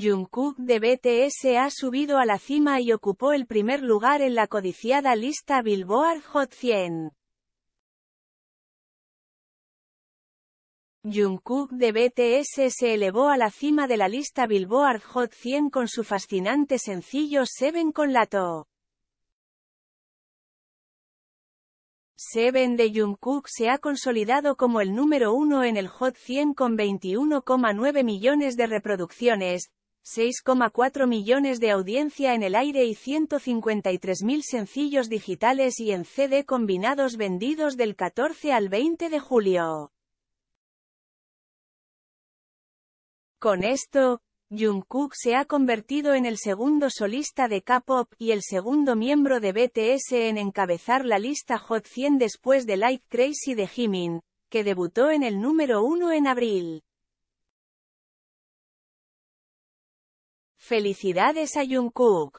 Jungkook de BTS ha subido a la cima y ocupó el primer lugar en la codiciada lista Billboard Hot 100. Jungkook de BTS se elevó a la cima de la lista Billboard Hot 100 con su fascinante sencillo Seven con la Seven de Jungkook se ha consolidado como el número uno en el Hot 100 con 21,9 millones de reproducciones, 6,4 millones de audiencia en el aire y 153.000 sencillos digitales y en CD combinados vendidos del 14 al 20 de julio. Con esto, Jungkook se ha convertido en el segundo solista de K-pop y el segundo miembro de BTS en encabezar la lista Hot 100 después de Light Crazy de Jimin, que debutó en el número 1 en abril. Felicidades a Jungkook.